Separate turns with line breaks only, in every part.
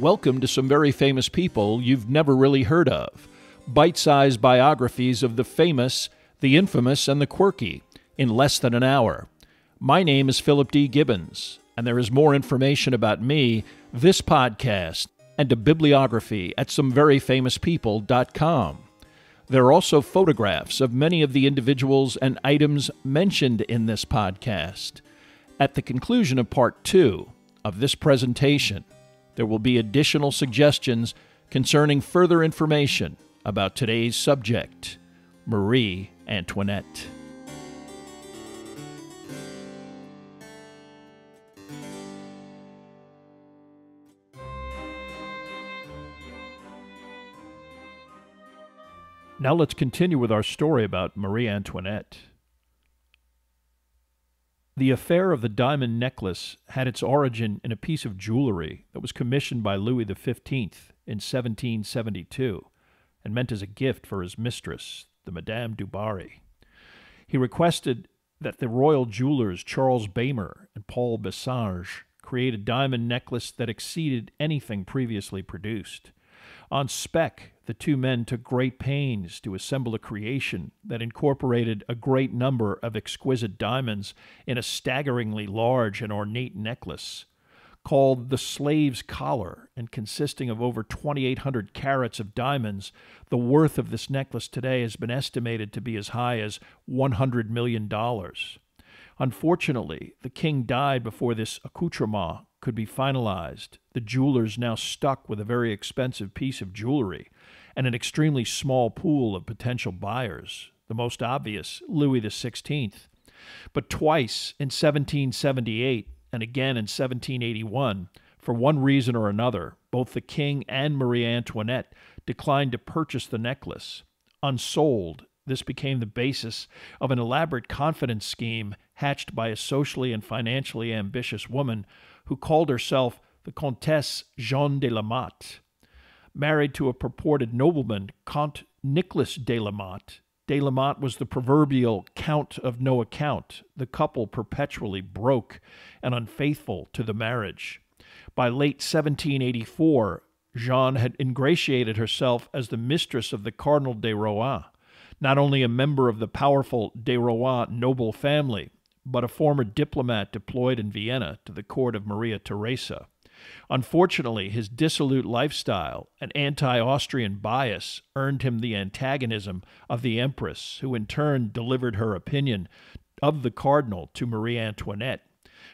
Welcome to some very famous people you've never really heard of. Bite sized biographies of the famous, the infamous, and the quirky in less than an hour. My name is Philip D. Gibbons, and there is more information about me, this podcast, and a bibliography at someveryfamouspeople.com. There are also photographs of many of the individuals and items mentioned in this podcast. At the conclusion of part two of this presentation, there will be additional suggestions concerning further information about today's subject Marie Antoinette. Now let's continue with our story about Marie Antoinette. The affair of the diamond necklace had its origin in a piece of jewelry that was commissioned by Louis XV in 1772 and meant as a gift for his mistress, the Madame du Barry. He requested that the royal jewelers Charles Baimer and Paul Bessage create a diamond necklace that exceeded anything previously produced. On spec, the two men took great pains to assemble a creation that incorporated a great number of exquisite diamonds in a staggeringly large and ornate necklace called the slave's collar and consisting of over 2,800 carats of diamonds, the worth of this necklace today has been estimated to be as high as $100 million. Unfortunately, the king died before this accoutrement could be finalized, the jewelers now stuck with a very expensive piece of jewelry and an extremely small pool of potential buyers, the most obvious, Louis XVI. But twice in 1778 and again in 1781, for one reason or another, both the king and Marie Antoinette declined to purchase the necklace. Unsold, this became the basis of an elaborate confidence scheme hatched by a socially and financially ambitious woman who called herself the Comtesse Jeanne de Lamotte, Married to a purported nobleman, Count Nicholas de Lamotte. de Lamotte was the proverbial count of no account, the couple perpetually broke and unfaithful to the marriage. By late 1784, Jeanne had ingratiated herself as the mistress of the Cardinal de Rohan, not only a member of the powerful de Rohan noble family, but a former diplomat deployed in Vienna to the court of Maria Theresa. Unfortunately, his dissolute lifestyle and anti Austrian bias earned him the antagonism of the Empress, who in turn delivered her opinion of the Cardinal to Marie Antoinette.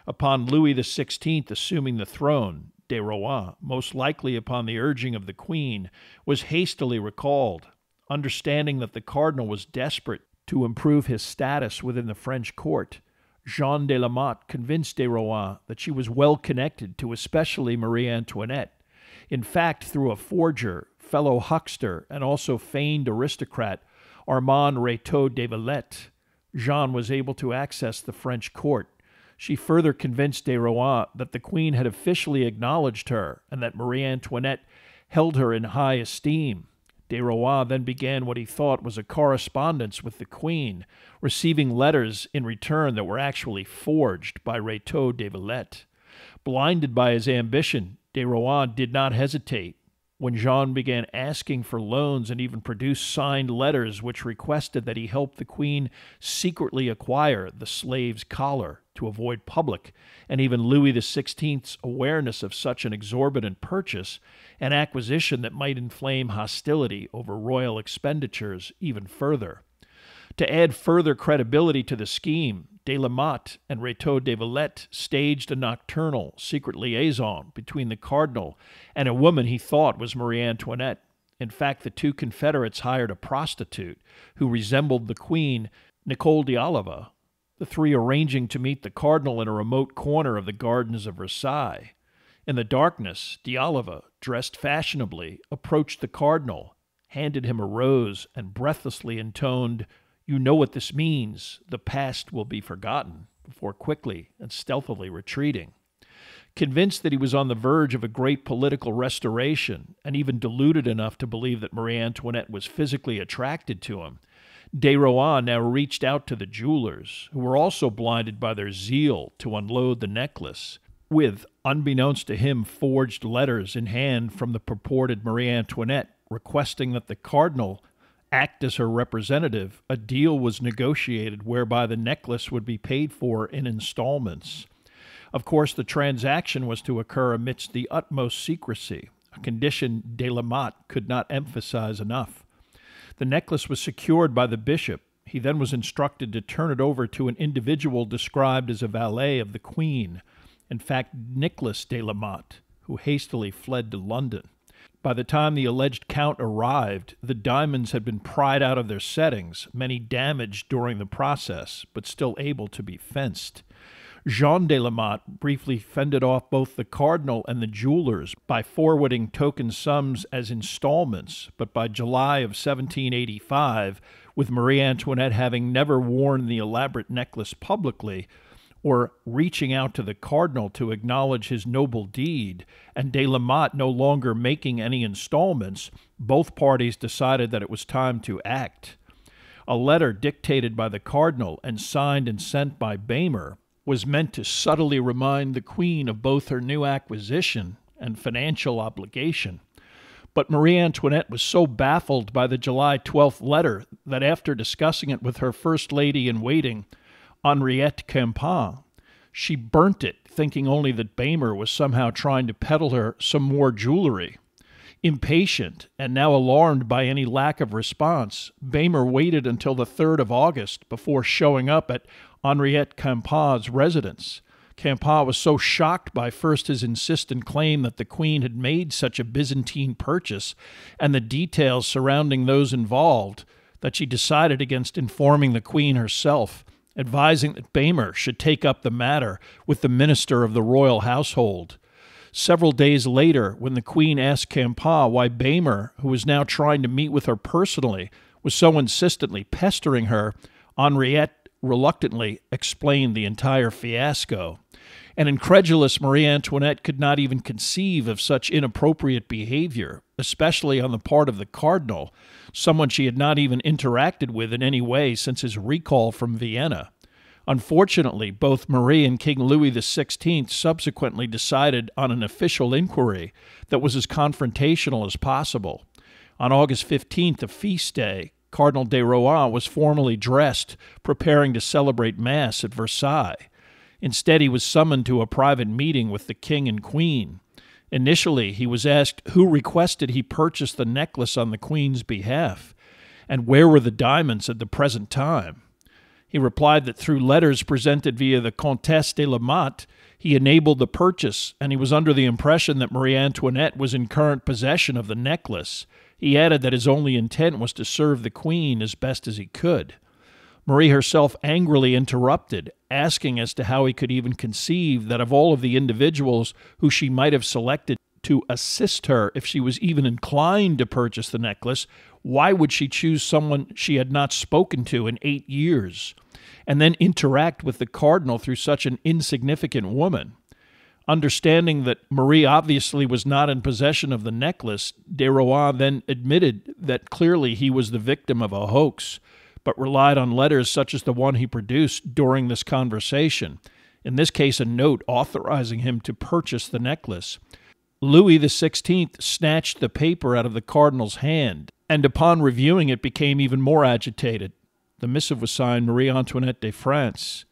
Upon Louis XVI assuming the throne, de Rohan, most likely upon the urging of the Queen, was hastily recalled, understanding that the Cardinal was desperate to improve his status within the French court Jean de Lamotte convinced de Rohan that she was well connected to especially Marie Antoinette. In fact, through a forger, fellow huckster, and also feigned aristocrat, Armand Réteau de Valette, Jean was able to access the French court. She further convinced de Rohan that the queen had officially acknowledged her and that Marie Antoinette held her in high esteem. De Rohan then began what he thought was a correspondence with the Queen, receiving letters in return that were actually forged by Reteau de Villette. Blinded by his ambition, de Rohan did not hesitate. When Jean began asking for loans and even produced signed letters which requested that he help the Queen secretly acquire the slave's collar to avoid public and even Louis XVI's awareness of such an exorbitant purchase, an acquisition that might inflame hostility over royal expenditures even further. To add further credibility to the scheme, de la Motte and Réteau de Valette staged a nocturnal, secret liaison between the cardinal and a woman he thought was Marie Antoinette. In fact, the two Confederates hired a prostitute who resembled the Queen, Nicole d'Oliva, the three arranging to meet the cardinal in a remote corner of the gardens of Versailles. In the darkness, D'Oliva, dressed fashionably, approached the cardinal, handed him a rose, and breathlessly intoned, You know what this means. The past will be forgotten, before quickly and stealthily retreating. Convinced that he was on the verge of a great political restoration, and even deluded enough to believe that Marie Antoinette was physically attracted to him, De Rohan now reached out to the jewelers, who were also blinded by their zeal to unload the necklace, with, unbeknownst to him, forged letters in hand from the purported Marie Antoinette requesting that the cardinal act as her representative. A deal was negotiated whereby the necklace would be paid for in installments. Of course, the transaction was to occur amidst the utmost secrecy, a condition de la Motte could not emphasize enough. The necklace was secured by the bishop. He then was instructed to turn it over to an individual described as a valet of the Queen, in fact, Nicholas de la Motte, who hastily fled to London. By the time the alleged count arrived, the diamonds had been pried out of their settings, many damaged during the process, but still able to be fenced. Jean de Lamotte briefly fended off both the cardinal and the jewelers by forwarding token sums as installments, but by July of 1785, with Marie Antoinette having never worn the elaborate necklace publicly, or reaching out to the cardinal to acknowledge his noble deed, and de Lamotte no longer making any installments, both parties decided that it was time to act. A letter dictated by the cardinal and signed and sent by Bamer was meant to subtly remind the Queen of both her new acquisition and financial obligation. But Marie Antoinette was so baffled by the July 12th letter that after discussing it with her first lady in waiting, Henriette Campan, she burnt it, thinking only that Bamer was somehow trying to peddle her some more jewelry. Impatient and now alarmed by any lack of response, Bamer waited until the 3rd of August before showing up at Henriette Campa's residence. Campa was so shocked by first his insistent claim that the Queen had made such a Byzantine purchase and the details surrounding those involved that she decided against informing the Queen herself, advising that Bamer should take up the matter with the minister of the royal household. Several days later, when the Queen asked Campa why Bamer, who was now trying to meet with her personally, was so insistently pestering her, Henriette reluctantly explained the entire fiasco. An incredulous Marie Antoinette could not even conceive of such inappropriate behavior, especially on the part of the cardinal, someone she had not even interacted with in any way since his recall from Vienna. Unfortunately, both Marie and King Louis XVI subsequently decided on an official inquiry that was as confrontational as possible. On August 15th, a feast day, Cardinal de Rohan was formally dressed, preparing to celebrate Mass at Versailles. Instead, he was summoned to a private meeting with the king and queen. Initially, he was asked who requested he purchase the necklace on the queen's behalf, and where were the diamonds at the present time. He replied that through letters presented via the Comtesse de la Motte, he enabled the purchase, and he was under the impression that Marie Antoinette was in current possession of the necklace. He added that his only intent was to serve the Queen as best as he could. Marie herself angrily interrupted, asking as to how he could even conceive that of all of the individuals who she might have selected to assist her if she was even inclined to purchase the necklace, why would she choose someone she had not spoken to in eight years and then interact with the cardinal through such an insignificant woman? Understanding that Marie obviously was not in possession of the necklace, de Rohan then admitted that clearly he was the victim of a hoax, but relied on letters such as the one he produced during this conversation, in this case, a note authorizing him to purchase the necklace. Louis XVI snatched the paper out of the cardinal's hand, and upon reviewing it became even more agitated. The missive was signed Marie Antoinette de France,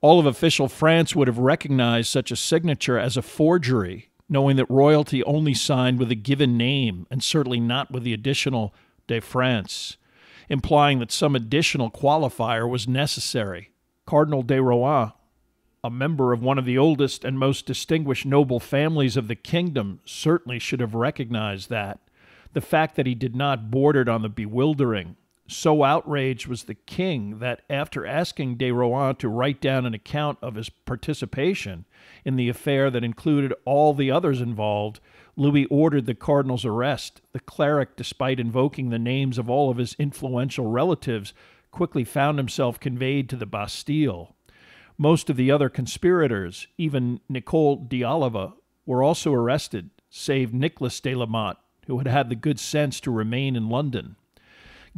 all of official France would have recognized such a signature as a forgery, knowing that royalty only signed with a given name and certainly not with the additional de France, implying that some additional qualifier was necessary. Cardinal de Rohan, a member of one of the oldest and most distinguished noble families of the kingdom, certainly should have recognized that. The fact that he did not bordered on the bewildering. So outraged was the king that after asking de Rohan to write down an account of his participation in the affair that included all the others involved, Louis ordered the cardinal's arrest. The cleric, despite invoking the names of all of his influential relatives, quickly found himself conveyed to the Bastille. Most of the other conspirators, even Nicole d'Oliva, were also arrested, save Nicholas de Lamotte, who had had the good sense to remain in London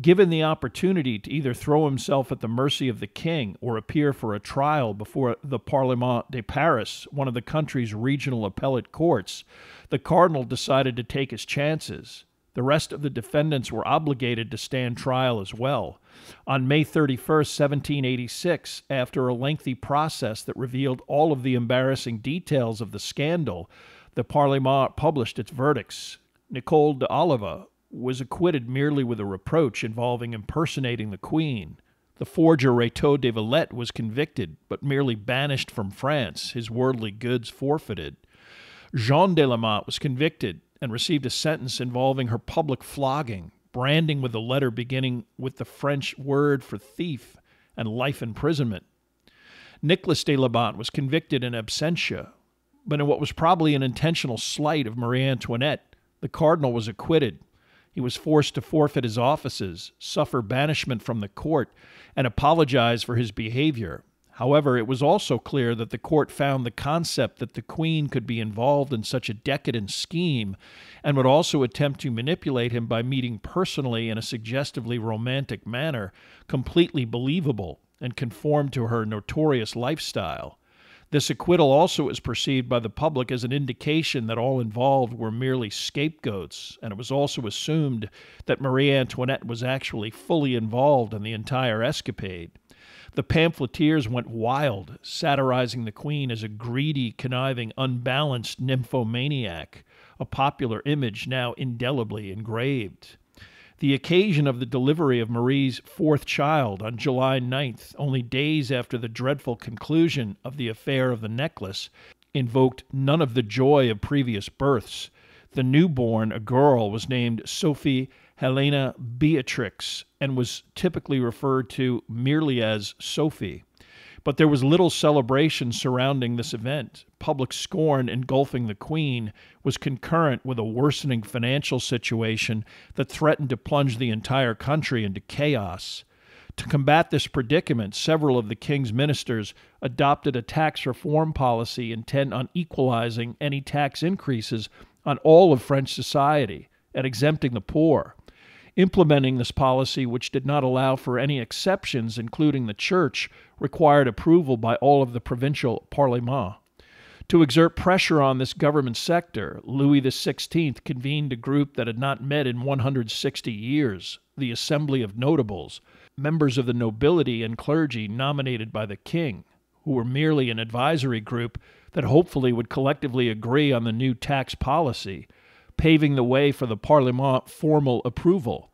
given the opportunity to either throw himself at the mercy of the king or appear for a trial before the Parlement de Paris, one of the country's regional appellate courts, the cardinal decided to take his chances. The rest of the defendants were obligated to stand trial as well. On May 31, 1786, after a lengthy process that revealed all of the embarrassing details of the scandal, the Parlement published its verdicts. Nicole de Oliva, was acquitted merely with a reproach involving impersonating the Queen. The forger Rateau de Valette was convicted, but merely banished from France, his worldly goods forfeited. Jean de Lamotte was convicted and received a sentence involving her public flogging, branding with a letter beginning with the French word for thief, and life imprisonment. Nicholas de Lamotte was convicted in absentia, but in what was probably an intentional slight of Marie Antoinette, the cardinal was acquitted he was forced to forfeit his offices, suffer banishment from the court, and apologize for his behavior. However, it was also clear that the court found the concept that the queen could be involved in such a decadent scheme and would also attempt to manipulate him by meeting personally in a suggestively romantic manner completely believable and conformed to her notorious lifestyle. This acquittal also was perceived by the public as an indication that all involved were merely scapegoats, and it was also assumed that Marie Antoinette was actually fully involved in the entire escapade. The pamphleteers went wild, satirizing the Queen as a greedy, conniving, unbalanced nymphomaniac, a popular image now indelibly engraved the occasion of the delivery of Marie's fourth child on July 9th, only days after the dreadful conclusion of the affair of the necklace, invoked none of the joy of previous births. The newborn, a girl, was named Sophie Helena Beatrix and was typically referred to merely as Sophie. But there was little celebration surrounding this event. Public scorn engulfing the Queen was concurrent with a worsening financial situation that threatened to plunge the entire country into chaos. To combat this predicament, several of the king's ministers adopted a tax reform policy intent on equalizing any tax increases on all of French society and exempting the poor. Implementing this policy, which did not allow for any exceptions, including the church, required approval by all of the provincial parlements. To exert pressure on this government sector, Louis XVI convened a group that had not met in 160 years, the Assembly of Notables, members of the nobility and clergy nominated by the king, who were merely an advisory group that hopefully would collectively agree on the new tax policy, paving the way for the Parlement formal approval.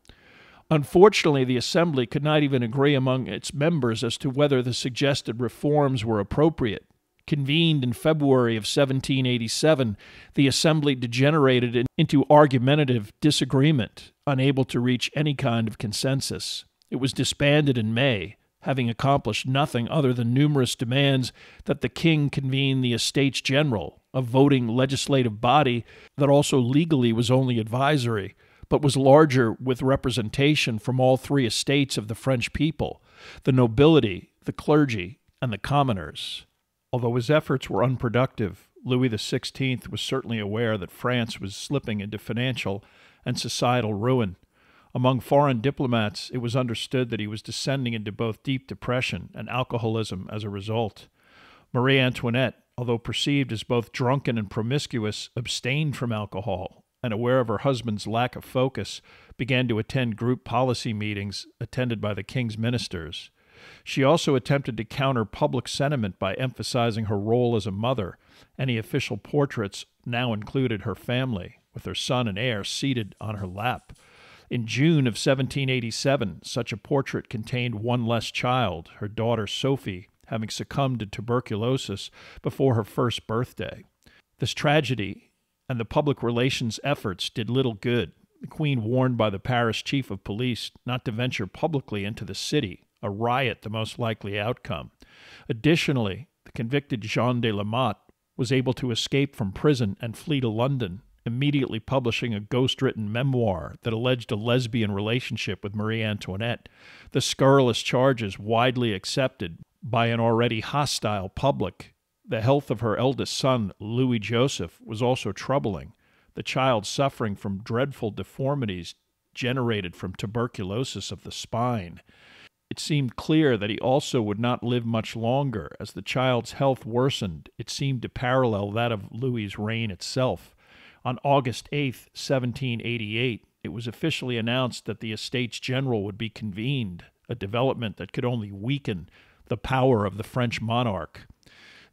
Unfortunately, the Assembly could not even agree among its members as to whether the suggested reforms were appropriate. Convened in February of 1787, the Assembly degenerated into argumentative disagreement, unable to reach any kind of consensus. It was disbanded in May, having accomplished nothing other than numerous demands that the king convene the Estates General, a voting legislative body that also legally was only advisory, but was larger with representation from all three estates of the French people the nobility, the clergy, and the commoners. Although his efforts were unproductive, Louis XVI was certainly aware that France was slipping into financial and societal ruin. Among foreign diplomats, it was understood that he was descending into both deep depression and alcoholism as a result. Marie Antoinette, although perceived as both drunken and promiscuous, abstained from alcohol aware of her husband's lack of focus, began to attend group policy meetings attended by the king's ministers. She also attempted to counter public sentiment by emphasizing her role as a mother. Any official portraits now included her family, with her son and heir seated on her lap. In June of 1787, such a portrait contained one less child, her daughter Sophie, having succumbed to tuberculosis before her first birthday. This tragedy and the public relations efforts did little good. The Queen warned by the Paris chief of police not to venture publicly into the city, a riot the most likely outcome. Additionally, the convicted Jean de Lamotte was able to escape from prison and flee to London, immediately publishing a ghost-written memoir that alleged a lesbian relationship with Marie Antoinette. The scurrilous charges widely accepted by an already hostile public the health of her eldest son, Louis Joseph, was also troubling, the child suffering from dreadful deformities generated from tuberculosis of the spine. It seemed clear that he also would not live much longer. As the child's health worsened, it seemed to parallel that of Louis's reign itself. On August 8, 1788, it was officially announced that the Estates General would be convened, a development that could only weaken the power of the French monarch.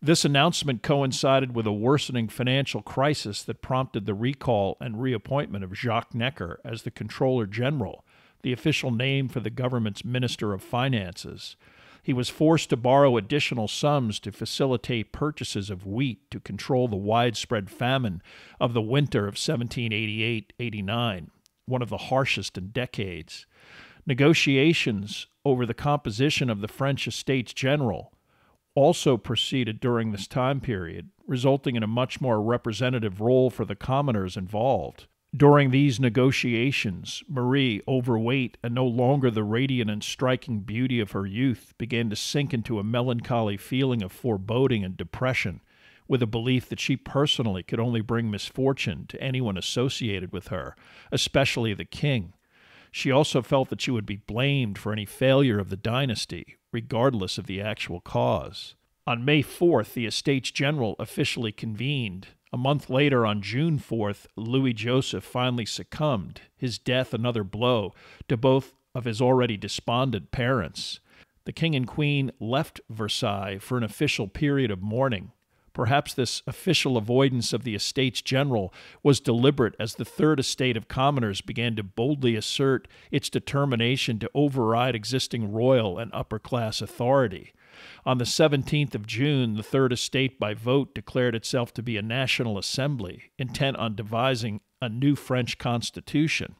This announcement coincided with a worsening financial crisis that prompted the recall and reappointment of Jacques Necker as the Controller General, the official name for the government's Minister of Finances. He was forced to borrow additional sums to facilitate purchases of wheat to control the widespread famine of the winter of 1788 89, one of the harshest in decades. Negotiations over the composition of the French Estates General also proceeded during this time period, resulting in a much more representative role for the commoners involved. During these negotiations, Marie, overweight and no longer the radiant and striking beauty of her youth, began to sink into a melancholy feeling of foreboding and depression, with a belief that she personally could only bring misfortune to anyone associated with her, especially the king. She also felt that she would be blamed for any failure of the dynasty, regardless of the actual cause. On May 4th, the Estates General officially convened. A month later, on June 4th, Louis Joseph finally succumbed, his death another blow to both of his already despondent parents. The king and queen left Versailles for an official period of mourning. Perhaps this official avoidance of the Estates General was deliberate as the Third Estate of Commoners began to boldly assert its determination to override existing royal and upper class authority. On the 17th of June, the Third Estate by vote declared itself to be a national assembly, intent on devising a new French constitution.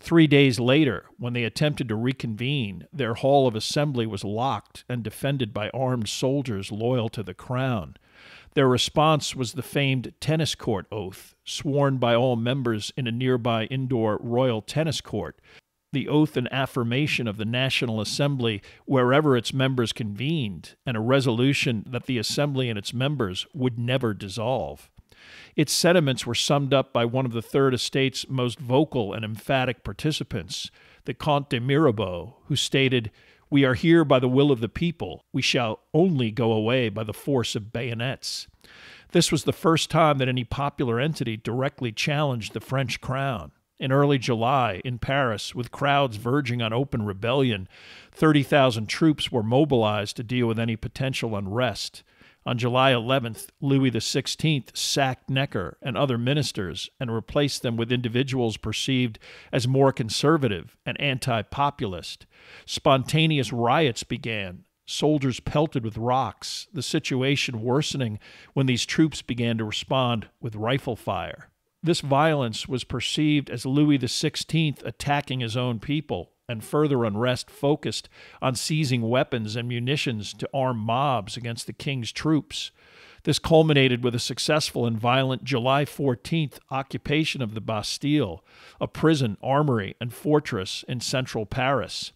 Three days later, when they attempted to reconvene, their Hall of Assembly was locked and defended by armed soldiers loyal to the Crown. Their response was the famed tennis court oath, sworn by all members in a nearby indoor royal tennis court. The oath and affirmation of the National Assembly wherever its members convened, and a resolution that the Assembly and its members would never dissolve. Its sentiments were summed up by one of the Third Estate's most vocal and emphatic participants, the Comte de Mirabeau, who stated, we are here by the will of the people. We shall only go away by the force of bayonets. This was the first time that any popular entity directly challenged the French crown. In early July, in Paris, with crowds verging on open rebellion, 30,000 troops were mobilized to deal with any potential unrest. On July 11th, Louis XVI sacked Necker and other ministers and replaced them with individuals perceived as more conservative and anti populist. Spontaneous riots began, soldiers pelted with rocks, the situation worsening when these troops began to respond with rifle fire. This violence was perceived as Louis XVI attacking his own people and further unrest focused on seizing weapons and munitions to arm mobs against the king's troops. This culminated with a successful and violent July 14th occupation of the Bastille, a prison, armory, and fortress in central Paris.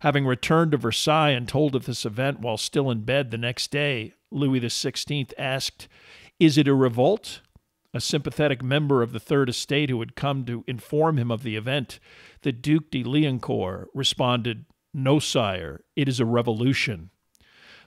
Having returned to Versailles and told of this event while still in bed the next day, Louis XVI asked, Is it a revolt a sympathetic member of the Third Estate who had come to inform him of the event, the Duc de Liancourt responded, No, sire, it is a revolution.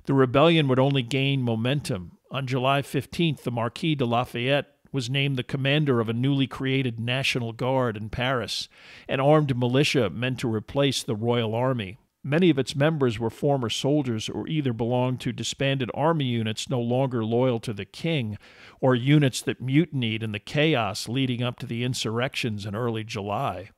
The rebellion would only gain momentum. On July 15th, the Marquis de Lafayette was named the commander of a newly created National Guard in Paris, an armed militia meant to replace the Royal Army. Many of its members were former soldiers or either belonged to disbanded army units no longer loyal to the king, or units that mutinied in the chaos leading up to the insurrections in early July.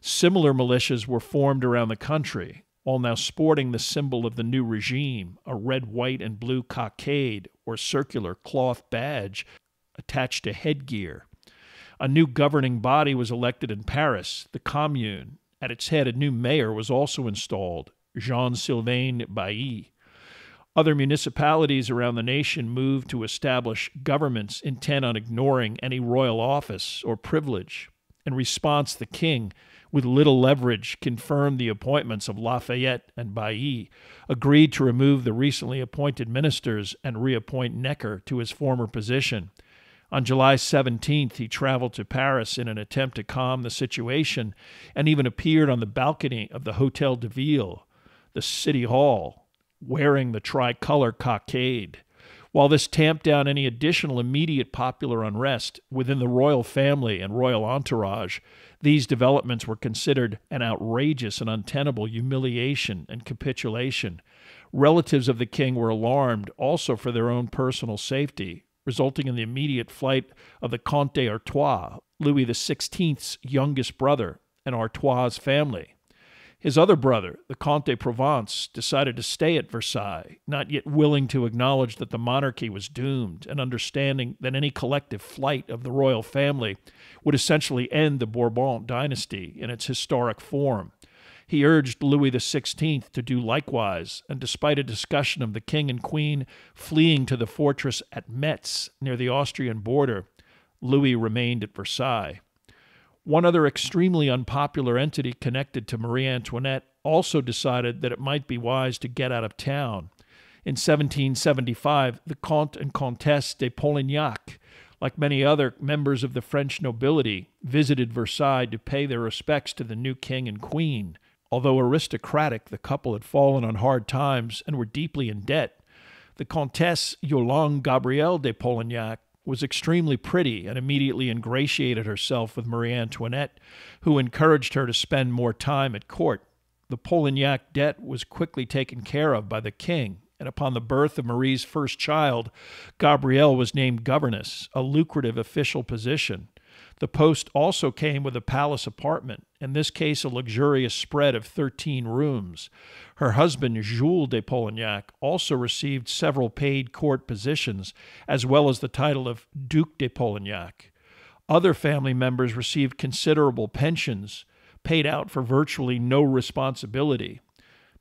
Similar militias were formed around the country, all now sporting the symbol of the new regime a red, white, and blue cockade or circular cloth badge attached to headgear. A new governing body was elected in Paris, the Commune, at its head, a new mayor was also installed, Jean Sylvain Bailly. Other municipalities around the nation moved to establish governments intent on ignoring any royal office or privilege. In response, the king, with little leverage, confirmed the appointments of Lafayette and Bailly, agreed to remove the recently appointed ministers and reappoint Necker to his former position, on July 17th, he traveled to Paris in an attempt to calm the situation and even appeared on the balcony of the Hotel de Ville, the city hall, wearing the tricolor cockade. While this tamped down any additional immediate popular unrest within the royal family and royal entourage, these developments were considered an outrageous and untenable humiliation and capitulation. Relatives of the king were alarmed also for their own personal safety, resulting in the immediate flight of the Comte d'Artois, Louis XVI's youngest brother, and Artois' family. His other brother, the Comte de Provence, decided to stay at Versailles, not yet willing to acknowledge that the monarchy was doomed and understanding that any collective flight of the royal family would essentially end the Bourbon dynasty in its historic form. He urged Louis XVI to do likewise, and despite a discussion of the king and queen fleeing to the fortress at Metz near the Austrian border, Louis remained at Versailles. One other extremely unpopular entity connected to Marie Antoinette also decided that it might be wise to get out of town. In 1775, the Comte and Comtesse de Polignac, like many other members of the French nobility, visited Versailles to pay their respects to the new king and queen. Although aristocratic, the couple had fallen on hard times and were deeply in debt. The Comtesse Yolande Gabrielle de Polignac was extremely pretty and immediately ingratiated herself with Marie Antoinette, who encouraged her to spend more time at court. The Polignac debt was quickly taken care of by the king, and upon the birth of Marie's first child, Gabrielle was named governess, a lucrative official position, the post also came with a palace apartment, in this case, a luxurious spread of 13 rooms. Her husband, Jules de Polignac, also received several paid court positions, as well as the title of Duc de Polignac. Other family members received considerable pensions, paid out for virtually no responsibility.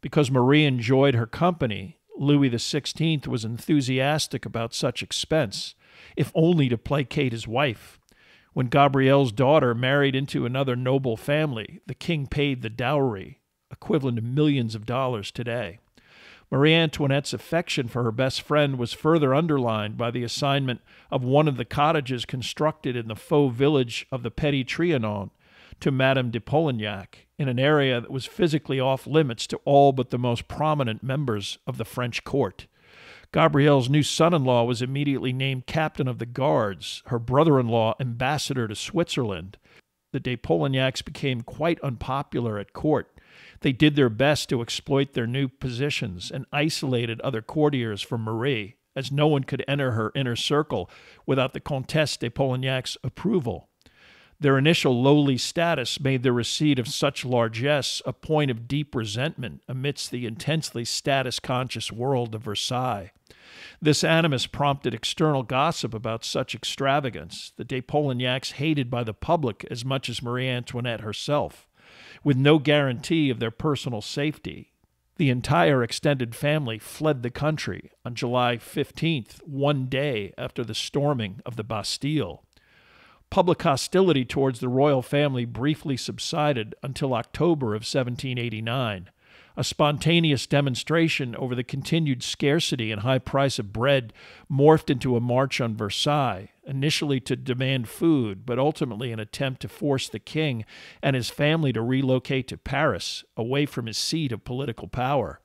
Because Marie enjoyed her company, Louis XVI was enthusiastic about such expense, if only to placate his wife. When Gabrielle's daughter married into another noble family, the king paid the dowry, equivalent to millions of dollars today. Marie Antoinette's affection for her best friend was further underlined by the assignment of one of the cottages constructed in the faux village of the Petit Trianon to Madame de Polignac, in an area that was physically off limits to all but the most prominent members of the French court. Gabrielle's new son in law was immediately named captain of the guards, her brother in law, ambassador to Switzerland. The de Polignacs became quite unpopular at court. They did their best to exploit their new positions and isolated other courtiers from Marie, as no one could enter her inner circle without the Comtesse de Polignac's approval. Their initial lowly status made the receipt of such largesse a point of deep resentment amidst the intensely status conscious world of Versailles. This animus prompted external gossip about such extravagance, the de Polignacs hated by the public as much as Marie Antoinette herself, with no guarantee of their personal safety. The entire extended family fled the country on July 15th, one day after the storming of the Bastille. Public hostility towards the royal family briefly subsided until October of 1789 a spontaneous demonstration over the continued scarcity and high price of bread morphed into a march on Versailles, initially to demand food, but ultimately an attempt to force the king and his family to relocate to Paris, away from his seat of political power.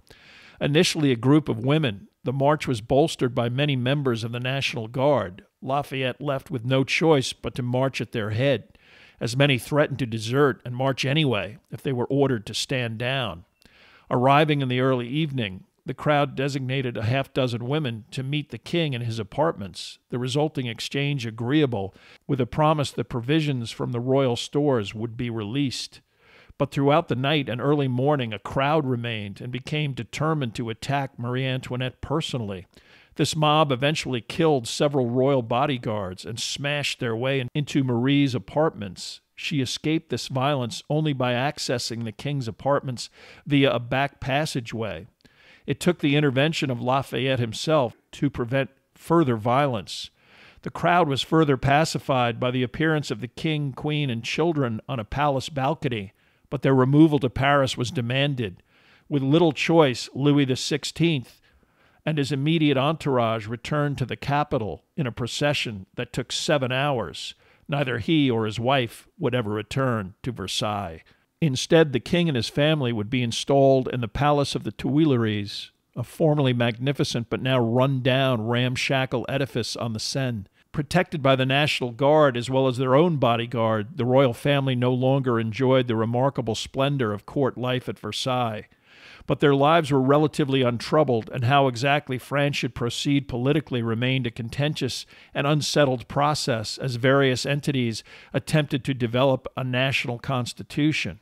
Initially a group of women, the march was bolstered by many members of the National Guard. Lafayette left with no choice but to march at their head, as many threatened to desert and march anyway if they were ordered to stand down. Arriving in the early evening, the crowd designated a half dozen women to meet the king in his apartments, the resulting exchange agreeable, with a promise that provisions from the royal stores would be released. But throughout the night and early morning, a crowd remained and became determined to attack Marie Antoinette personally. This mob eventually killed several royal bodyguards and smashed their way into Marie's apartments. She escaped this violence only by accessing the king's apartments via a back passageway. It took the intervention of Lafayette himself to prevent further violence. The crowd was further pacified by the appearance of the king, queen, and children on a palace balcony, but their removal to Paris was demanded. With little choice, Louis XVI and his immediate entourage returned to the capital in a procession that took seven hours. Neither he or his wife would ever return to Versailles. Instead, the king and his family would be installed in the Palace of the Tuileries, a formerly magnificent but now run down, ramshackle edifice on the Seine. Protected by the National Guard as well as their own bodyguard, the royal family no longer enjoyed the remarkable splendor of court life at Versailles but their lives were relatively untroubled, and how exactly France should proceed politically remained a contentious and unsettled process as various entities attempted to develop a national constitution.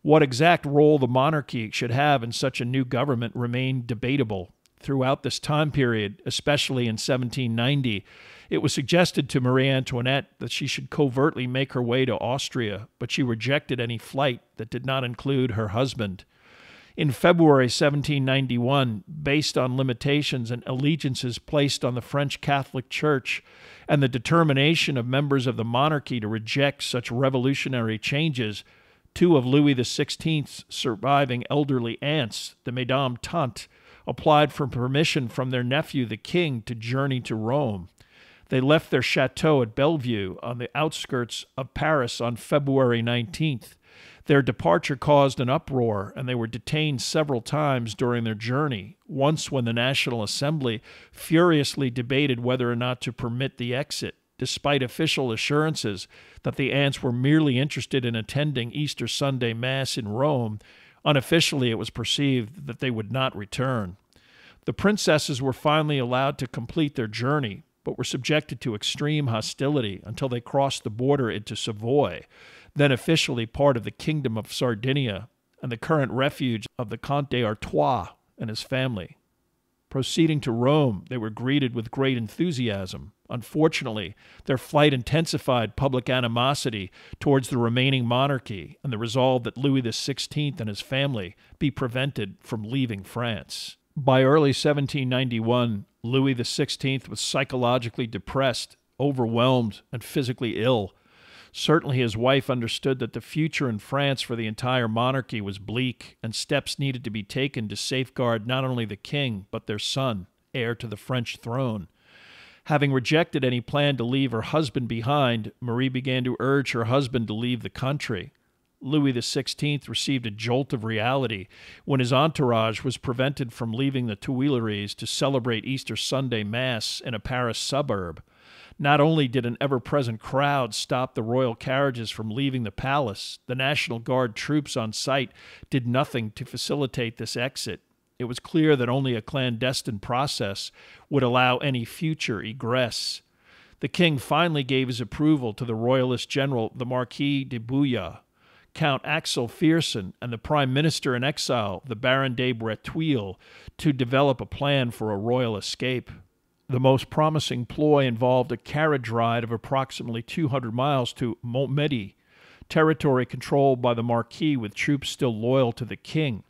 What exact role the monarchy should have in such a new government remained debatable throughout this time period, especially in 1790. It was suggested to Marie Antoinette that she should covertly make her way to Austria, but she rejected any flight that did not include her husband in February 1791 based on limitations and allegiances placed on the French Catholic Church and the determination of members of the monarchy to reject such revolutionary changes. Two of Louis XVI's surviving elderly aunts, the Mesdames Tant, applied for permission from their nephew, the king, to journey to Rome. They left their chateau at Bellevue on the outskirts of Paris on February 19th. Their departure caused an uproar, and they were detained several times during their journey. Once, when the National Assembly furiously debated whether or not to permit the exit, despite official assurances that the ants were merely interested in attending Easter Sunday Mass in Rome, unofficially it was perceived that they would not return. The princesses were finally allowed to complete their journey, but were subjected to extreme hostility until they crossed the border into Savoy then officially part of the Kingdom of Sardinia and the current refuge of the Comte d'Artois and his family. Proceeding to Rome, they were greeted with great enthusiasm. Unfortunately, their flight intensified public animosity towards the remaining monarchy and the resolve that Louis XVI and his family be prevented from leaving France. By early 1791, Louis XVI was psychologically depressed, overwhelmed, and physically ill, Certainly, his wife understood that the future in France for the entire monarchy was bleak, and steps needed to be taken to safeguard not only the king, but their son, heir to the French throne. Having rejected any plan to leave her husband behind, Marie began to urge her husband to leave the country. Louis XVI received a jolt of reality when his entourage was prevented from leaving the Tuileries to celebrate Easter Sunday Mass in a Paris suburb. Not only did an ever present crowd stop the royal carriages from leaving the palace, the National Guard troops on site did nothing to facilitate this exit. It was clear that only a clandestine process would allow any future egress. The king finally gave his approval to the royalist general, the Marquis de Bouillé, Count Axel Fearson and the Prime Minister in exile, the Baron de Breteuil, to develop a plan for a royal escape the most promising ploy involved a carriage ride of approximately 200 miles to Montmedy, territory controlled by the Marquis with troops still loyal to the king.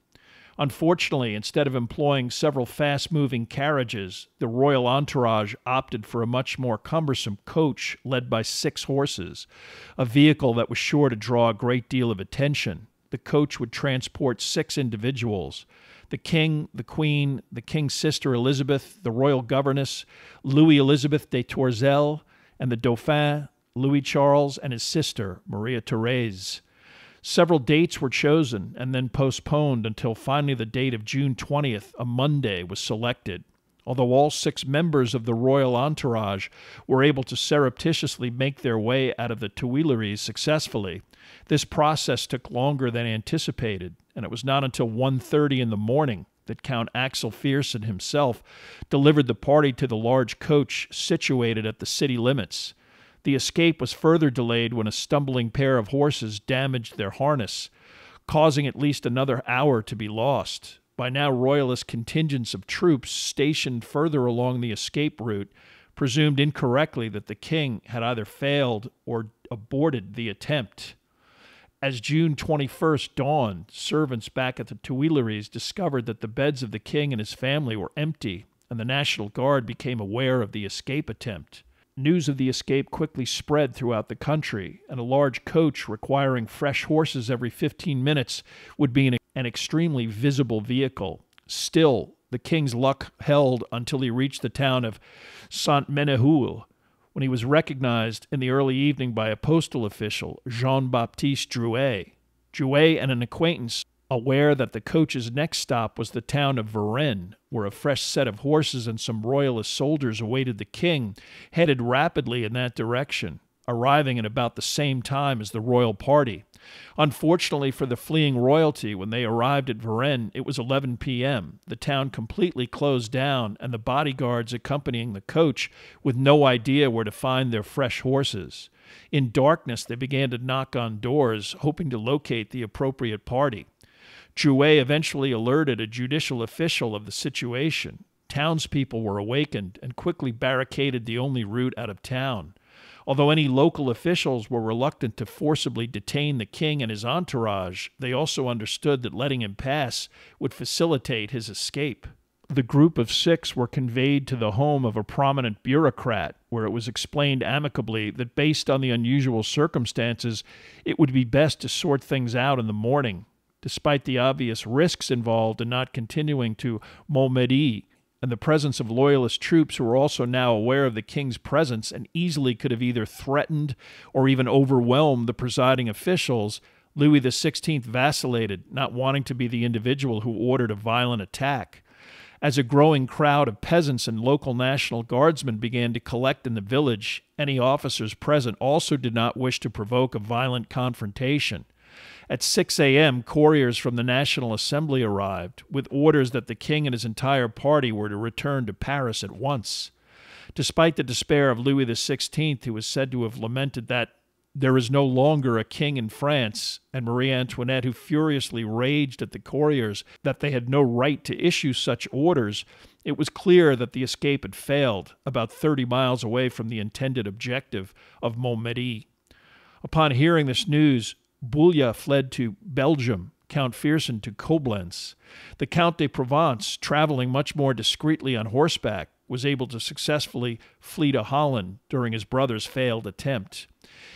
Unfortunately, instead of employing several fast moving carriages, the royal entourage opted for a much more cumbersome coach led by six horses, a vehicle that was sure to draw a great deal of attention. The coach would transport six individuals the king, the queen, the king's sister Elizabeth, the royal governess, Louis Elizabeth de Tourzel, and the Dauphin, Louis Charles, and his sister, Maria Therese. Several dates were chosen and then postponed until finally the date of June 20th, a Monday, was selected. Although all six members of the royal entourage were able to surreptitiously make their way out of the Tuileries successfully, this process took longer than anticipated and it was not until 1.30 in the morning that Count Axel Fearson himself delivered the party to the large coach situated at the city limits. The escape was further delayed when a stumbling pair of horses damaged their harness, causing at least another hour to be lost. By now, Royalist contingents of troops stationed further along the escape route presumed incorrectly that the king had either failed or aborted the attempt. As June 21st dawned, servants back at the Tuileries discovered that the beds of the king and his family were empty, and the National Guard became aware of the escape attempt. News of the escape quickly spread throughout the country, and a large coach requiring fresh horses every 15 minutes would be an, an extremely visible vehicle. Still, the king's luck held until he reached the town of Saint Menehould, when he was recognized in the early evening by a postal official, Jean Baptiste Drouet. Drouet and an acquaintance, aware that the coach's next stop was the town of Varennes, where a fresh set of horses and some royalist soldiers awaited the king, headed rapidly in that direction, arriving at about the same time as the royal party. Unfortunately for the fleeing royalty, when they arrived at Varennes, it was 11 p.m. The town completely closed down, and the bodyguards accompanying the coach with no idea where to find their fresh horses. In darkness, they began to knock on doors, hoping to locate the appropriate party. Jouet eventually alerted a judicial official of the situation. Townspeople were awakened and quickly barricaded the only route out of town. Although any local officials were reluctant to forcibly detain the king and his entourage, they also understood that letting him pass would facilitate his escape. The group of six were conveyed to the home of a prominent bureaucrat, where it was explained amicably that based on the unusual circumstances, it would be best to sort things out in the morning, despite the obvious risks involved in not continuing to Montmedy and the presence of loyalist troops who were also now aware of the king's presence and easily could have either threatened or even overwhelmed the presiding officials, Louis XVI vacillated, not wanting to be the individual who ordered a violent attack. As a growing crowd of peasants and local National Guardsmen began to collect in the village, any officers present also did not wish to provoke a violent confrontation. At 6 a.m., couriers from the National Assembly arrived with orders that the king and his entire party were to return to Paris at once. Despite the despair of Louis XVI, who was said to have lamented that there is no longer a king in France, and Marie Antoinette, who furiously raged at the couriers that they had no right to issue such orders, it was clear that the escape had failed, about 30 miles away from the intended objective of Montmédy. Upon hearing this news, Bouille fled to Belgium, Count Fersen to Koblenz. The Count de Provence, traveling much more discreetly on horseback, was able to successfully flee to Holland during his brother's failed attempt.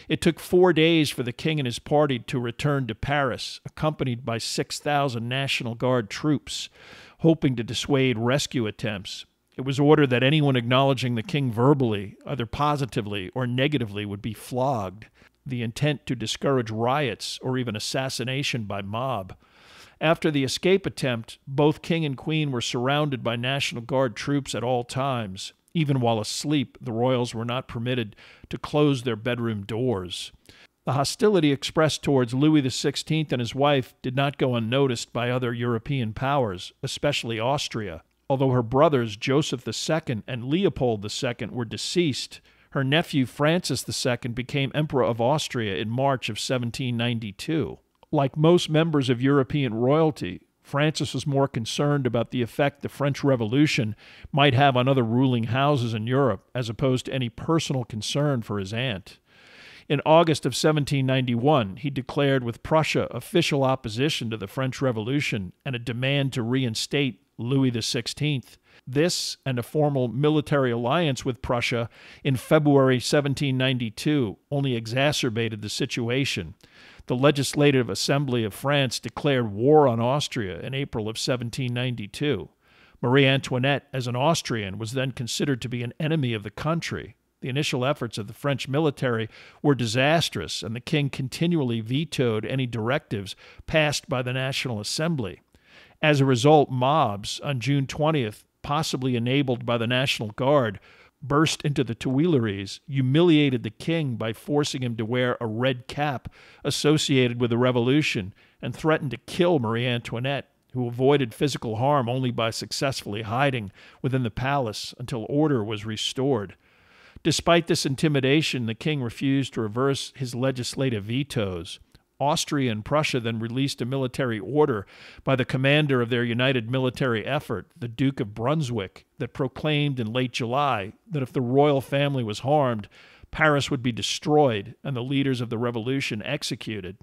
It took four days for the king and his party to return to Paris, accompanied by 6,000 National Guard troops, hoping to dissuade rescue attempts. It was ordered that anyone acknowledging the king verbally, either positively or negatively, would be flogged the intent to discourage riots or even assassination by mob. After the escape attempt, both king and queen were surrounded by National Guard troops at all times. Even while asleep, the royals were not permitted to close their bedroom doors. The hostility expressed towards Louis XVI and his wife did not go unnoticed by other European powers, especially Austria. Although her brothers Joseph II and Leopold II were deceased, her nephew Francis II became Emperor of Austria in March of 1792. Like most members of European royalty, Francis was more concerned about the effect the French Revolution might have on other ruling houses in Europe as opposed to any personal concern for his aunt. In August of 1791, he declared with Prussia official opposition to the French Revolution and a demand to reinstate Louis XVI this and a formal military alliance with Prussia in February 1792 only exacerbated the situation. The Legislative Assembly of France declared war on Austria in April of 1792. Marie Antoinette, as an Austrian, was then considered to be an enemy of the country. The initial efforts of the French military were disastrous, and the king continually vetoed any directives passed by the National Assembly. As a result, mobs on June 20th possibly enabled by the National Guard, burst into the Tuileries, humiliated the king by forcing him to wear a red cap associated with the revolution, and threatened to kill Marie Antoinette, who avoided physical harm only by successfully hiding within the palace until order was restored. Despite this intimidation, the king refused to reverse his legislative vetoes. Austria and Prussia then released a military order by the commander of their united military effort, the Duke of Brunswick, that proclaimed in late July that if the royal family was harmed, Paris would be destroyed and the leaders of the revolution executed.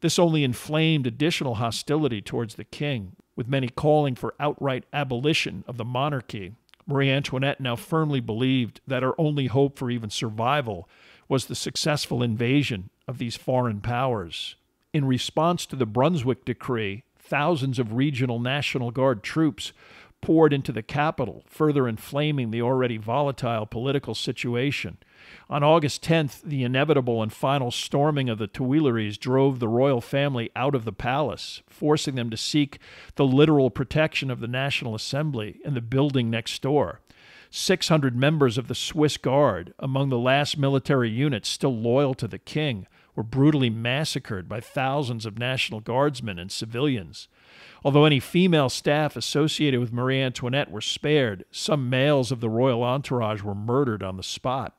This only inflamed additional hostility towards the king, with many calling for outright abolition of the monarchy. Marie Antoinette now firmly believed that her only hope for even survival was the successful invasion of these foreign powers. In response to the Brunswick Decree, thousands of regional National Guard troops poured into the capital, further inflaming the already volatile political situation. On August 10th, the inevitable and final storming of the Tuileries drove the royal family out of the palace, forcing them to seek the literal protection of the National Assembly in the building next door. 600 members of the Swiss Guard, among the last military units still loyal to the king, were brutally massacred by thousands of National Guardsmen and civilians. Although any female staff associated with Marie Antoinette were spared, some males of the royal entourage were murdered on the spot.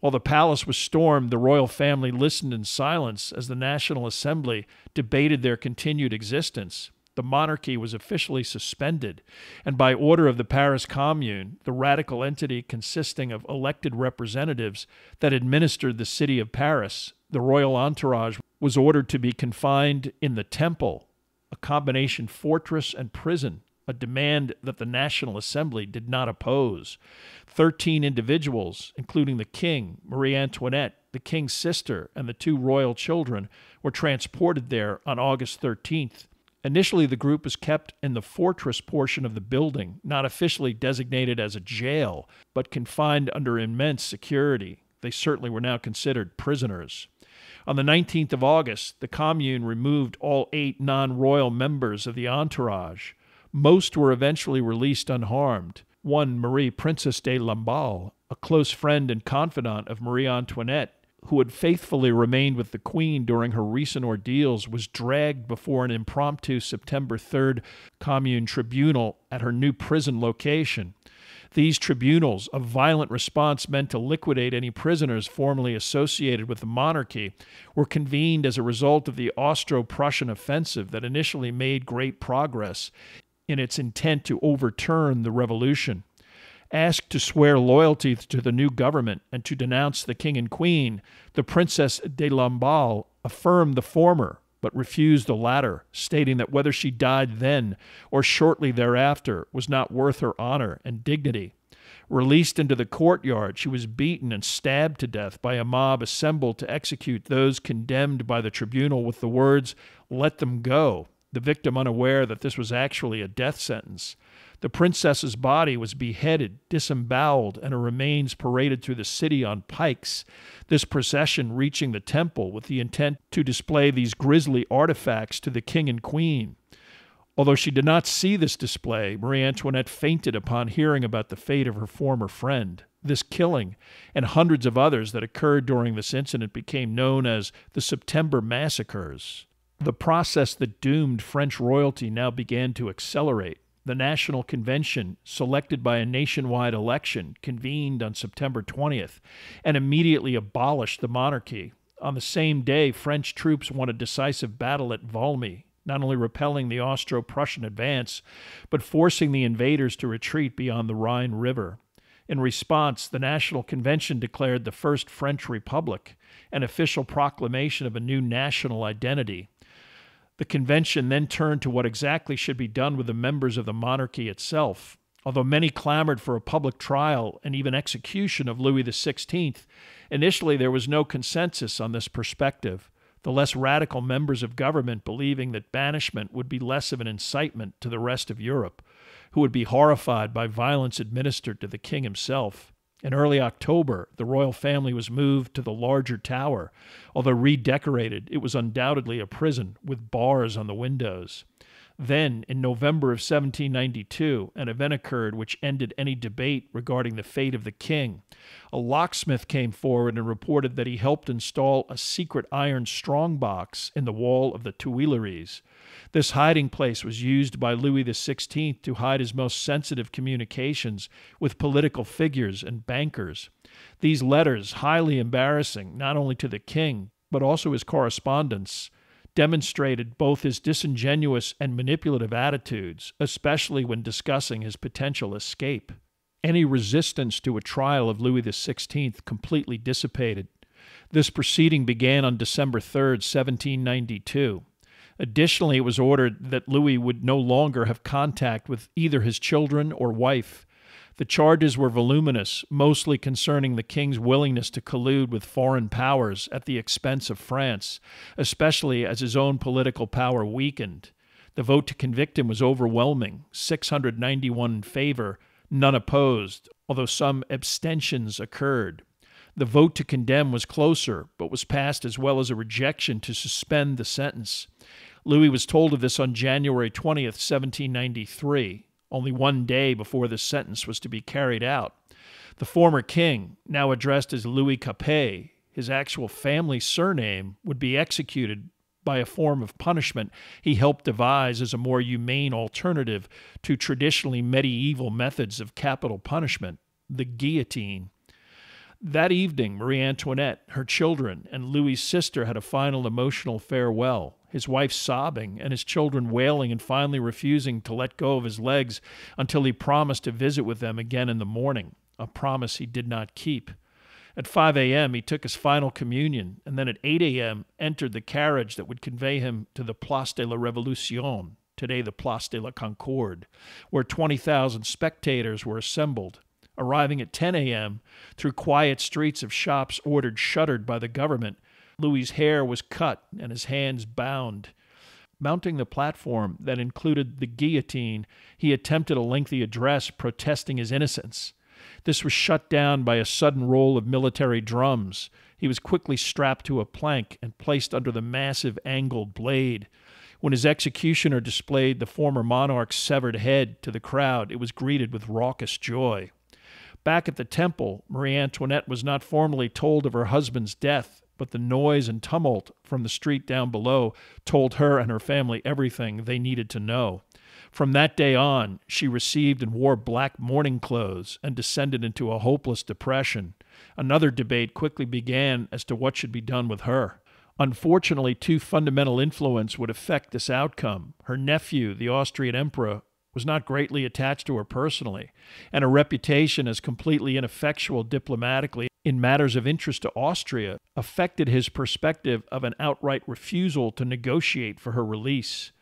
While the palace was stormed, the royal family listened in silence as the National Assembly debated their continued existence the monarchy was officially suspended, and by order of the Paris Commune, the radical entity consisting of elected representatives that administered the city of Paris, the royal entourage was ordered to be confined in the Temple, a combination fortress and prison, a demand that the National Assembly did not oppose. Thirteen individuals, including the king, Marie Antoinette, the king's sister, and the two royal children, were transported there on August 13th Initially, the group was kept in the fortress portion of the building, not officially designated as a jail, but confined under immense security. They certainly were now considered prisoners. On the 19th of August, the commune removed all eight non royal members of the entourage. Most were eventually released unharmed. One Marie Princesse de Lamballe, a close friend and confidant of Marie Antoinette, who had faithfully remained with the Queen during her recent ordeals, was dragged before an impromptu September 3rd Commune tribunal at her new prison location. These tribunals, a violent response meant to liquidate any prisoners formerly associated with the monarchy, were convened as a result of the Austro Prussian offensive that initially made great progress in its intent to overturn the revolution asked to swear loyalty to the new government and to denounce the king and queen, the Princess de Lamballe affirmed the former, but refused the latter, stating that whether she died then or shortly thereafter was not worth her honor and dignity. Released into the courtyard, she was beaten and stabbed to death by a mob assembled to execute those condemned by the tribunal with the words, Let them go, the victim unaware that this was actually a death sentence. The princess's body was beheaded, disemboweled, and her remains paraded through the city on pikes. This procession reaching the temple with the intent to display these grisly artifacts to the king and queen. Although she did not see this display, Marie Antoinette fainted upon hearing about the fate of her former friend. This killing and hundreds of others that occurred during this incident became known as the September Massacres. The process that doomed French royalty now began to accelerate the National Convention, selected by a nationwide election, convened on September 20th and immediately abolished the monarchy. On the same day, French troops won a decisive battle at Valmy, not only repelling the Austro Prussian advance, but forcing the invaders to retreat beyond the Rhine River. In response, the National Convention declared the First French Republic, an official proclamation of a new national identity. The convention then turned to what exactly should be done with the members of the monarchy itself. Although many clamored for a public trial and even execution of Louis XVI, initially there was no consensus on this perspective, the less radical members of government believing that banishment would be less of an incitement to the rest of Europe, who would be horrified by violence administered to the king himself. In early October, the royal family was moved to the larger tower. Although redecorated, it was undoubtedly a prison with bars on the windows. Then, in November of 1792, an event occurred which ended any debate regarding the fate of the king. A locksmith came forward and reported that he helped install a secret iron strongbox in the wall of the Tuileries. This hiding place was used by Louis XVI to hide his most sensitive communications with political figures and bankers. These letters, highly embarrassing not only to the king, but also his correspondents demonstrated both his disingenuous and manipulative attitudes, especially when discussing his potential escape. Any resistance to a trial of Louis XVI completely dissipated. This proceeding began on December 3, 1792. Additionally, it was ordered that Louis would no longer have contact with either his children or wife, the charges were voluminous, mostly concerning the king's willingness to collude with foreign powers at the expense of France, especially as his own political power weakened. The vote to convict him was overwhelming 691 in favor, none opposed, although some abstentions occurred. The vote to condemn was closer, but was passed as well as a rejection to suspend the sentence. Louis was told of this on January 20th, 1793 only one day before this sentence was to be carried out. The former king, now addressed as Louis Capet, his actual family surname, would be executed by a form of punishment he helped devise as a more humane alternative to traditionally medieval methods of capital punishment, the guillotine. That evening, Marie Antoinette, her children, and Louis's sister had a final emotional farewell his wife sobbing, and his children wailing and finally refusing to let go of his legs until he promised to visit with them again in the morning, a promise he did not keep. At 5 a.m., he took his final communion, and then at 8 a.m., entered the carriage that would convey him to the Place de la Revolution, today the Place de la Concorde, where 20,000 spectators were assembled. Arriving at 10 a.m., through quiet streets of shops ordered shuttered by the government, Louis's hair was cut and his hands bound. Mounting the platform that included the guillotine, he attempted a lengthy address protesting his innocence. This was shut down by a sudden roll of military drums. He was quickly strapped to a plank and placed under the massive angled blade. When his executioner displayed the former monarch's severed head to the crowd, it was greeted with raucous joy. Back at the temple, Marie Antoinette was not formally told of her husband's death but the noise and tumult from the street down below told her and her family everything they needed to know. From that day on, she received and wore black mourning clothes and descended into a hopeless depression. Another debate quickly began as to what should be done with her. Unfortunately, two fundamental influences would affect this outcome. Her nephew, the Austrian emperor, was not greatly attached to her personally, and her reputation as completely ineffectual diplomatically in matters of interest to Austria affected his perspective of an outright refusal to negotiate for her release.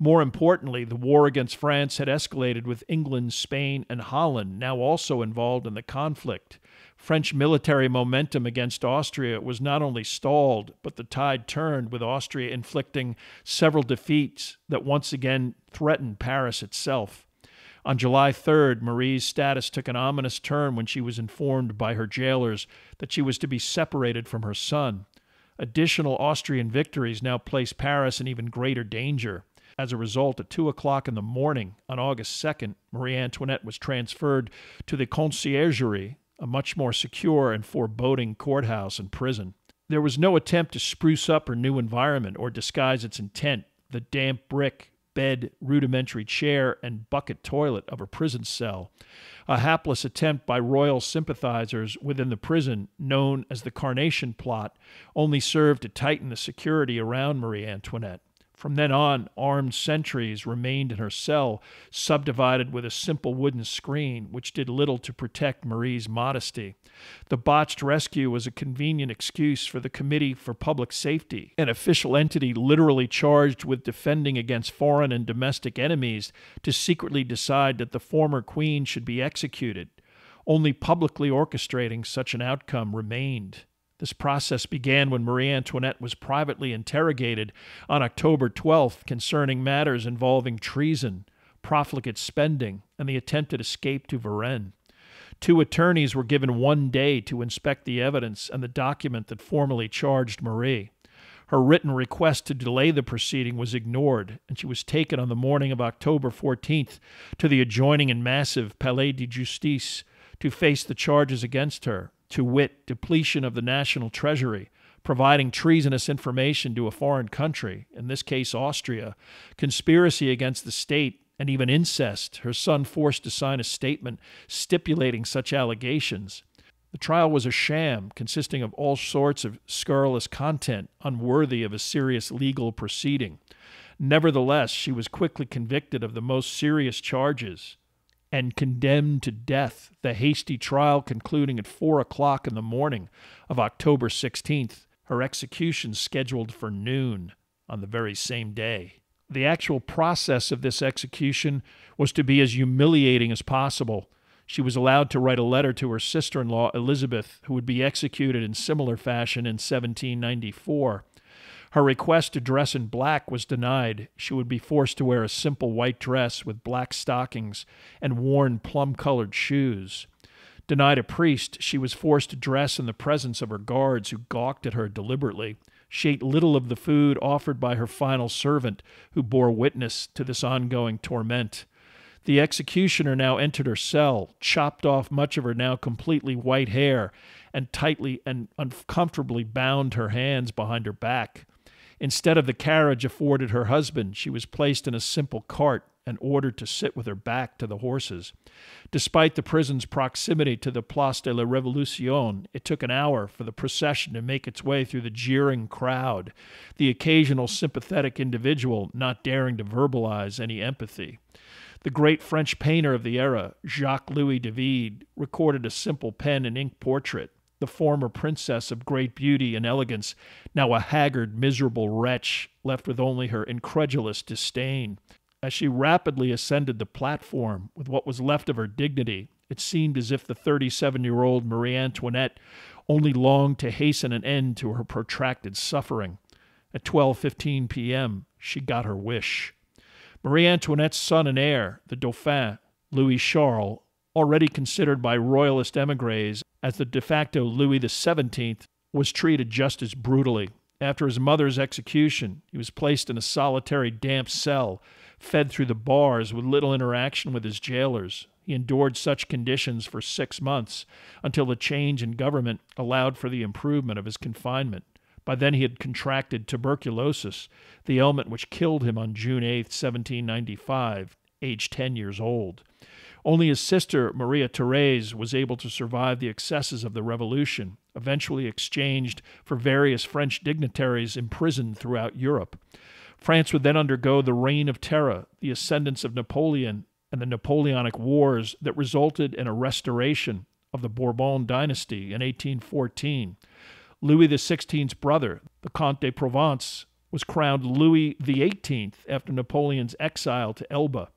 More importantly, the war against France had escalated with England, Spain, and Holland now also involved in the conflict. French military momentum against Austria was not only stalled, but the tide turned, with Austria inflicting several defeats that once again threatened Paris itself. On July 3rd, Marie's status took an ominous turn when she was informed by her jailers that she was to be separated from her son. Additional Austrian victories now placed Paris in even greater danger. As a result, at 2 o'clock in the morning on August 2nd, Marie Antoinette was transferred to the Conciergerie, a much more secure and foreboding courthouse and prison. There was no attempt to spruce up her new environment or disguise its intent. The damp brick bed, rudimentary chair, and bucket toilet of a prison cell, a hapless attempt by royal sympathizers within the prison, known as the Carnation Plot, only served to tighten the security around Marie Antoinette. From then on, armed sentries remained in her cell, subdivided with a simple wooden screen, which did little to protect Marie's modesty. The botched rescue was a convenient excuse for the Committee for Public Safety, an official entity literally charged with defending against foreign and domestic enemies, to secretly decide that the former queen should be executed. Only publicly orchestrating such an outcome remained. This process began when Marie Antoinette was privately interrogated on October 12th concerning matters involving treason, profligate spending, and the attempted escape to Varennes. Two attorneys were given one day to inspect the evidence and the document that formally charged Marie. Her written request to delay the proceeding was ignored, and she was taken on the morning of October 14th to the adjoining and massive Palais de Justice to face the charges against her to wit, depletion of the national treasury, providing treasonous information to a foreign country, in this case Austria, conspiracy against the state, and even incest, her son forced to sign a statement stipulating such allegations. The trial was a sham, consisting of all sorts of scurrilous content unworthy of a serious legal proceeding. Nevertheless, she was quickly convicted of the most serious charges and condemned to death, the hasty trial concluding at four o'clock in the morning of October 16th, her execution scheduled for noon on the very same day. The actual process of this execution was to be as humiliating as possible. She was allowed to write a letter to her sister in law, Elizabeth, who would be executed in similar fashion in 1794. Her request to dress in black was denied. She would be forced to wear a simple white dress with black stockings and worn plum colored shoes. Denied a priest, she was forced to dress in the presence of her guards, who gawked at her deliberately. She ate little of the food offered by her final servant, who bore witness to this ongoing torment. The executioner now entered her cell, chopped off much of her now completely white hair, and tightly and uncomfortably bound her hands behind her back. Instead of the carriage afforded her husband, she was placed in a simple cart and ordered to sit with her back to the horses. Despite the prison's proximity to the Place de la Revolution, it took an hour for the procession to make its way through the jeering crowd, the occasional sympathetic individual not daring to verbalize any empathy. The great French painter of the era, Jacques Louis David, recorded a simple pen and ink portrait the former princess of great beauty and elegance, now a haggard, miserable wretch, left with only her incredulous disdain. As she rapidly ascended the platform with what was left of her dignity, it seemed as if the 37 year old Marie Antoinette only longed to hasten an end to her protracted suffering. At 12:15 p.m., she got her wish. Marie Antoinette's son and heir, the Dauphin Louis Charles, already considered by royalist emigres as the de facto Louis XVII, was treated just as brutally. After his mother's execution, he was placed in a solitary damp cell, fed through the bars with little interaction with his jailers. He endured such conditions for six months until a change in government allowed for the improvement of his confinement. By then, he had contracted tuberculosis, the ailment which killed him on June 8, 1795, aged 10 years old. Only his sister, Maria Therese, was able to survive the excesses of the revolution, eventually exchanged for various French dignitaries imprisoned throughout Europe. France would then undergo the Reign of Terror, the ascendance of Napoleon, and the Napoleonic Wars that resulted in a restoration of the Bourbon dynasty in 1814. Louis XVI's brother, the Comte de Provence, was crowned Louis XVIII after Napoleon's exile to Elba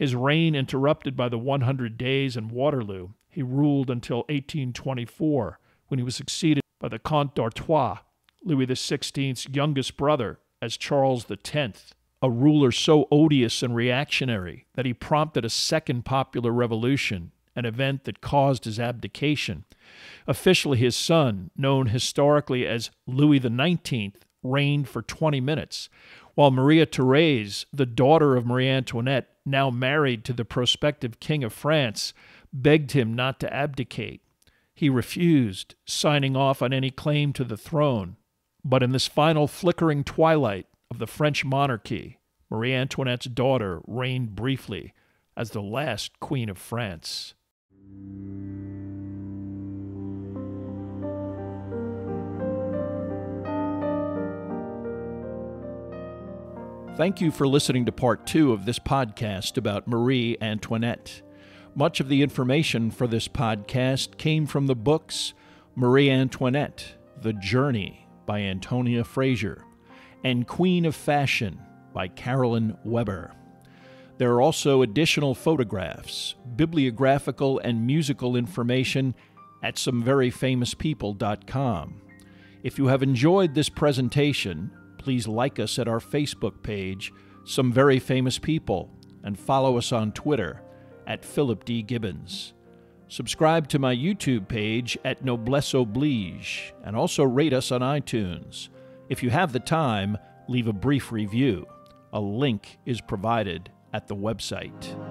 his reign interrupted by the 100 Days in Waterloo. He ruled until 1824, when he was succeeded by the Comte d'Artois, Louis XVI's youngest brother, as Charles X, a ruler so odious and reactionary that he prompted a second popular revolution, an event that caused his abdication. Officially, his son, known historically as Louis XIX, reigned for 20 minutes, while Maria Therese, the daughter of Marie Antoinette, now married to the prospective King of France, begged him not to abdicate. He refused, signing off on any claim to the throne. But in this final flickering twilight of the French monarchy, Marie Antoinette's daughter reigned briefly as the last Queen of France. Thank you for listening to part two of this podcast about Marie Antoinette. Much of the information for this podcast came from the books Marie Antoinette, The Journey by Antonia Fraser, and Queen of Fashion by Carolyn Weber. There are also additional photographs, bibliographical and musical information at someveryfamouspeople.com. If you have enjoyed this presentation, please like us at our Facebook page, Some Very Famous People, and follow us on Twitter at Philip D. Gibbons. Subscribe to my YouTube page at Noblesse Oblige, and also rate us on iTunes. If you have the time, leave a brief review. A link is provided at the website.